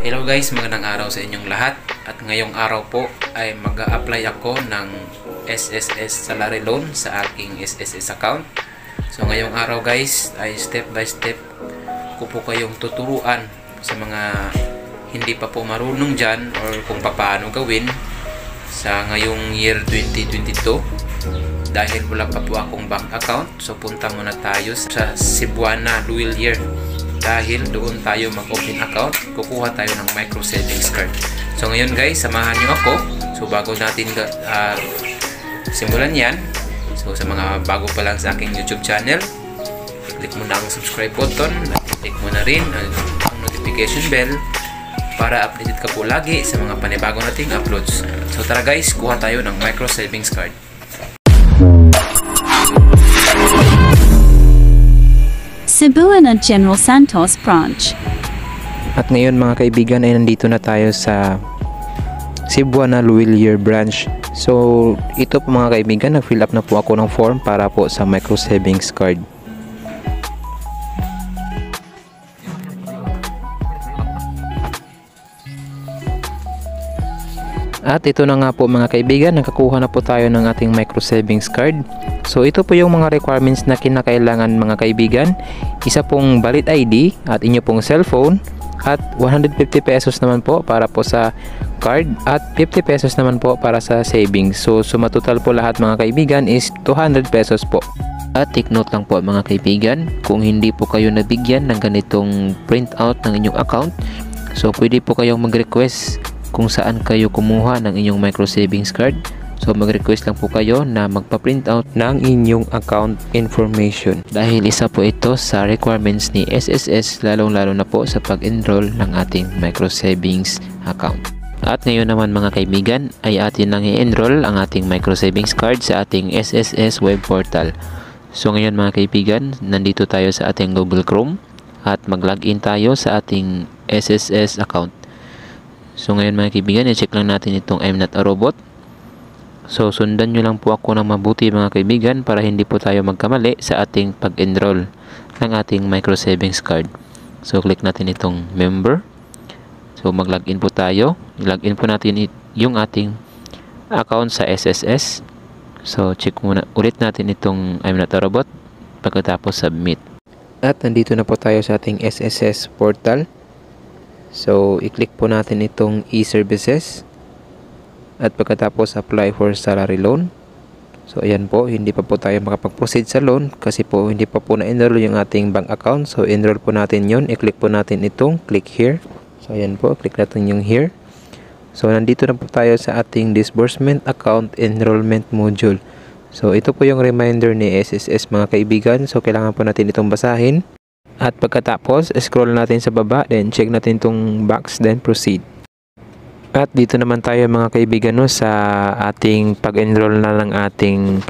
Hello guys, magandang araw sa inyong lahat at ngayong araw po ay mag a apply ako ng SSS salary loan sa aking SSS account So ngayong araw guys ay step by step ko po kayong tuturuan sa mga hindi pa po marunong dyan or kung paano gawin sa ngayong year 2022 dahil wala pa po akong bank account so punta muna tayo sa Cebuana Dual Year dahil doon tayo mag-open account, kukuha tayo ng micro savings card. So ngayon guys, samahan nyo ako. So bago natin uh, simulan yan, so sa mga bago pa lang sa aking YouTube channel, click mo na ang subscribe button, click mo na rin ang notification bell para updated ka po lagi sa mga panibago nating uploads. So tara guys, kuha tayo ng micro savings card. Cebuana General Santos Branch. At ngayon mga kaibigan ay nandito na tayo sa Cebuana Luwilier Branch. So ito po mga kaibigan, nag-fill up na po ako ng form para po sa micro savings card. At ito na nga po mga kaibigan, nakakuha na po tayo ng ating micro savings card. So ito po yung mga requirements na kinakailangan mga kaibigan. Isa pong valid ID at inyo pong cellphone at 150 pesos naman po para po sa card at 50 pesos naman po para sa savings. So sumatotal po lahat mga kaibigan is 200 pesos po. At take note lang po mga kaibigan, kung hindi po kayo nabigyan ng ganitong printout ng inyong account, so pwede po kayong mag-request kung saan kayo kumuha ng inyong micro savings card. So mag-request lang po kayo na magpa-print out ng inyong account information dahil isa po ito sa requirements ni SSS lalong-lalo na po sa pag-enroll ng ating micro savings account. At ngayon naman mga kaibigan ay atin nang i-enroll ang ating micro savings card sa ating SSS web portal. So ngayon mga kaibigan, nandito tayo sa ating Google Chrome at mag-login tayo sa ating SSS account. So ngayon mga kaibigan, i-check lang natin itong I'm not a robot. So sundan nyo lang po ako ng mabuti mga kaibigan para hindi po tayo magkamali sa ating pag-enroll ng ating micro savings card. So click natin itong member. So mag-login po tayo. I-login po natin yung ating account sa SSS. So check muna ulit natin itong I'm not a robot pagkatapos submit. At nandito na po tayo sa ating SSS portal. So, i-click po natin itong e-services at pagkatapos apply for salary loan. So, ayan po, hindi pa po tayo makapag-proceed sa loan kasi po hindi pa po na-enroll yung ating bank account. So, enroll po natin yon I-click po natin itong click here. So, ayan po, click natin yung here. So, nandito na po tayo sa ating disbursement account enrollment module. So, ito po yung reminder ni SSS mga kaibigan. So, kailangan po natin itong basahin. At pagkatapos, scroll natin sa baba, then check natin itong box, then proceed. At dito naman tayo mga kaibigan no, sa ating pag-enroll na lang ating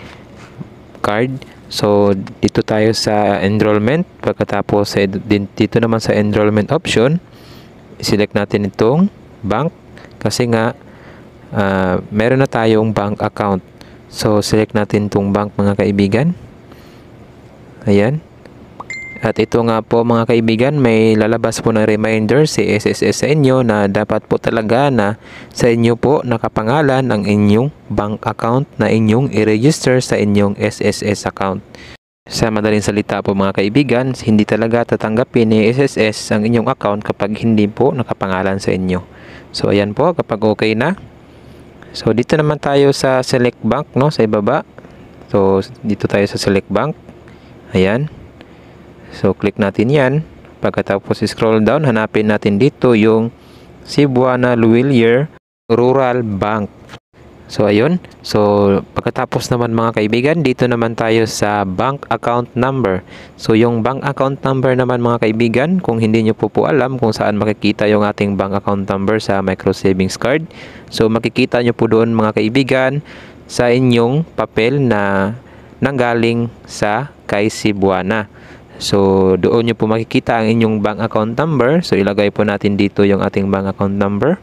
card. So, dito tayo sa enrollment. Pagkatapos, eh, dito naman sa enrollment option, select natin itong bank. Kasi nga, uh, meron na tayong bank account. So, select natin itong bank mga kaibigan. Ayan. At ito nga po mga kaibigan, may lalabas po ng reminder si SSS sa inyo na dapat po talaga na sa inyo po nakapangalan ang inyong bank account na inyong i-register sa inyong SSS account. Sa madaling salita po mga kaibigan, hindi talaga tatanggapin ni SSS ang inyong account kapag hindi po nakapangalan sa inyo. So ayan po kapag okay na. So dito naman tayo sa select bank no sa ibaba. So dito tayo sa select bank. Ayan. So, click natin yan. Pagkatapos scroll down, hanapin natin dito yung Cebuana Luillier Rural Bank. So, ayun. So, pagkatapos naman mga kaibigan, dito naman tayo sa bank account number. So, yung bank account number naman mga kaibigan, kung hindi nyo po po alam kung saan makikita yung ating bank account number sa micro savings card. So, makikita nyo po doon mga kaibigan sa inyong papel na nanggaling sa kay Cebuana. So, doon nyo po makikita ang inyong bank account number. So, ilagay po natin dito yung ating bank account number.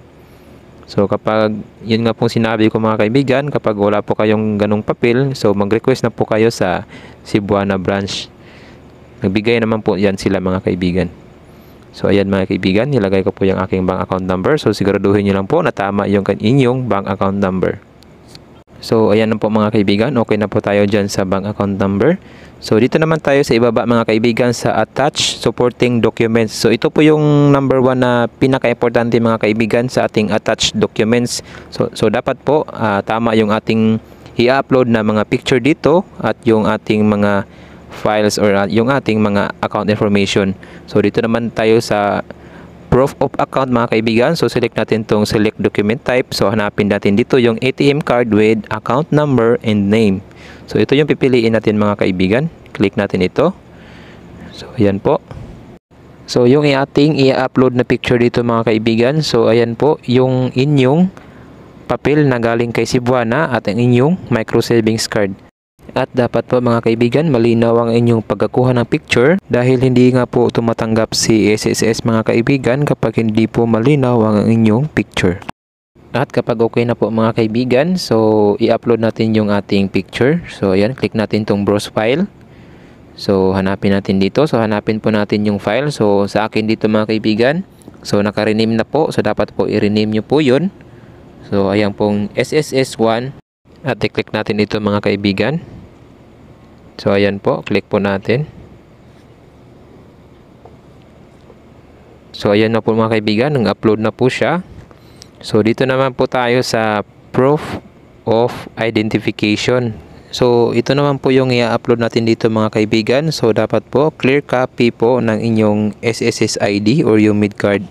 So, kapag, yun nga pong sinabi ko mga kaibigan, kapag wala po kayong ganong papel, so mag-request na po kayo sa Cebuana branch. Nagbigay naman po yan sila mga kaibigan. So, ayan mga kaibigan, nilagay ko po yung aking bank account number. So, siguraduhin nyo lang po na tama yung inyong bank account number. So, ayan na po mga kaibigan. Okay na po tayo dyan sa bank account number. So, dito naman tayo sa ibaba mga kaibigan sa attach supporting documents. So, ito po yung number 1 na pinaka-importante mga kaibigan sa ating attached documents. So, so dapat po uh, tama yung ating i-upload na mga picture dito at yung ating mga files or uh, yung ating mga account information. So, dito naman tayo sa proof of account mga kaibigan. So select natin tong select document type. So hanapin natin dito yung ATM card with account number and name. So ito yung pipiliin natin mga kaibigan. Click natin ito. So ayan po. So yung ating i-upload na picture dito mga kaibigan. So ayan po yung inyong papel na galing kay Cebuana at ang inyong micro savings card. At dapat po mga kaibigan, malinaw ang inyong pagkakuha ng picture dahil hindi nga po tumatanggap si SSS mga kaibigan kapag hindi po malinaw ang inyong picture. At kapag okay na po mga kaibigan, so i-upload natin yung ating picture. So ayan, click natin tong browse file. So hanapin natin dito. So hanapin po natin yung file. So sa akin dito mga kaibigan, so nakarename na po. So dapat po i-rename nyo po yun. So ayan pong SSS1 at i-click natin ito mga kaibigan. So ayan po, click po natin. So ayan na po mga kaibigan, nag-upload na po siya. So dito naman po tayo sa proof of identification. So ito naman po yung i-upload natin dito mga kaibigan. So dapat po clear copy po ng inyong SSS ID or yung midcard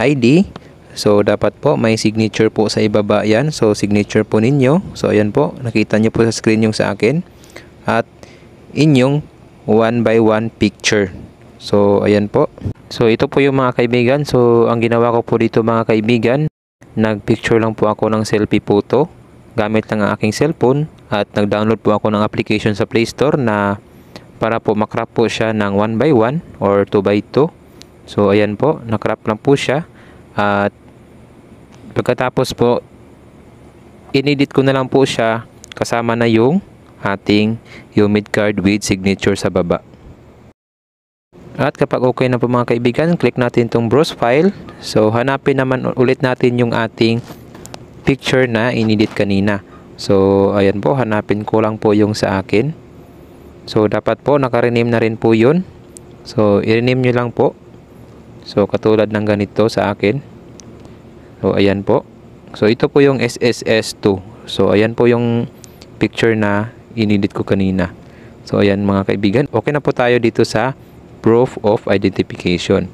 ID. So dapat po may signature po sa ibaba yan. So signature po ninyo. So ayan po, nakita nyo po sa screen yung sa akin. At inyong one by one picture. So, ayan po. So, ito po yung mga kaibigan. So, ang ginawa ko po dito mga kaibigan, nagpicture lang po ako ng selfie photo gamit lang ang aking cellphone at nag-download po ako ng application sa Play Store na para po makrap po siya ng 1 by 1 or 2 by 2. So, ayan po. Nakrap lang po siya. At pagkatapos po, inedit ko na lang po siya kasama na yung ating humid card with signature sa baba. At kapag okay na po mga kaibigan, click natin itong browse file. So hanapin naman ulit natin yung ating picture na inedit kanina. So ayan po, hanapin ko lang po yung sa akin. So dapat po nakarename na rin po yun. So i-rename nyo lang po. So katulad ng ganito sa akin. So ayan po. So ito po yung SSS2. So ayan po yung picture na inedit ko kanina. So ayan mga kaibigan, okay na po tayo dito sa proof of identification.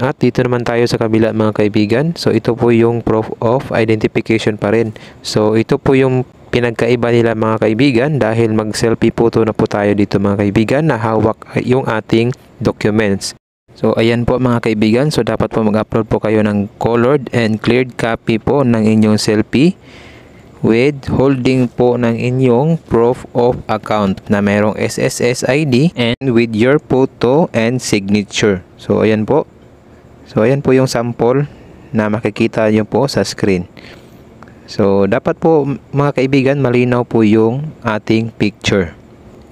At dito naman tayo sa kabila mga kaibigan. So ito po yung proof of identification pa rin. So ito po yung pinagkaiba nila mga kaibigan dahil mag-selfie photo na po tayo dito mga kaibigan na hawak yung ating documents. So ayan po mga kaibigan, so dapat po mag-upload po kayo ng colored and cleared copy po ng inyong selfie with holding po ng inyong proof of account na merong SSS ID and with your photo and signature. So, ayan po. So, ayan po yung sample na makikita nyo po sa screen. So, dapat po mga kaibigan, malinaw po yung ating picture.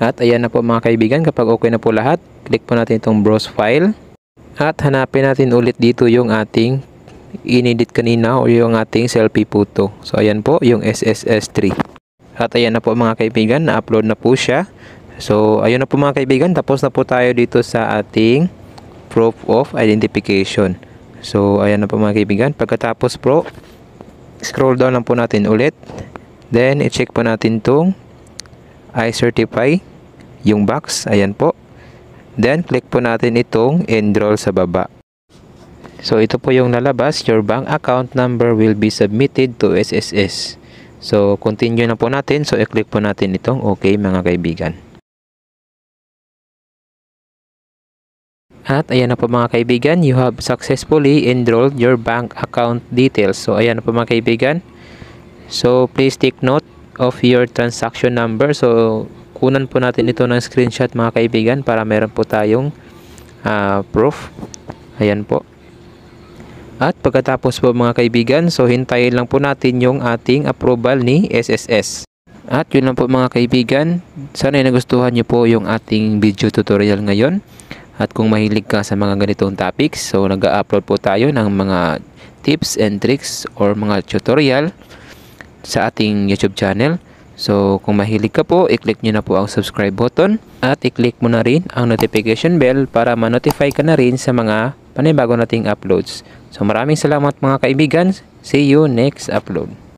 At ayan na po mga kaibigan, kapag okay na po lahat, click po natin itong browse file. At hanapin natin ulit dito yung ating inedit kanina o oh, yung ating selfie photo. So ayan po yung SSS3. At ayan na po mga kaibigan, na-upload na po siya. So ayun na po mga kaibigan, tapos na po tayo dito sa ating proof of identification. So ayan na po mga kaibigan, pagkatapos pro, scroll down lang po natin ulit. Then i-check po natin tong I certify yung box. Ayan po. Then click po natin itong enroll sa baba. So ito po yung nalabas, your bank account number will be submitted to SSS. So continue na po natin. So i-click po natin itong okay mga kaibigan. At ayan na po mga kaibigan, you have successfully enrolled your bank account details. So ayan na po mga kaibigan. So please take note of your transaction number. So kunan po natin ito ng screenshot mga kaibigan para meron po tayong uh, proof. Ayan po. At pagkatapos po mga kaibigan, so hintayin lang po natin yung ating approval ni SSS. At yun lang po mga kaibigan, sana ay nagustuhan nyo po yung ating video tutorial ngayon. At kung mahilig ka sa mga ganitong topics, so nag-upload po tayo ng mga tips and tricks or mga tutorial sa ating YouTube channel. So kung mahilig ka po, i-click nyo na po ang subscribe button at i-click mo na rin ang notification bell para ma-notify ka na rin sa mga panibago nating uploads. So maraming salamat mga kaibigan. See you next upload.